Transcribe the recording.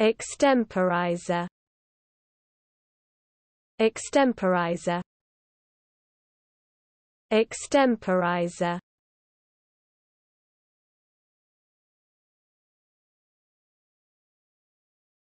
Extemporizer Extemporizer Extemporizer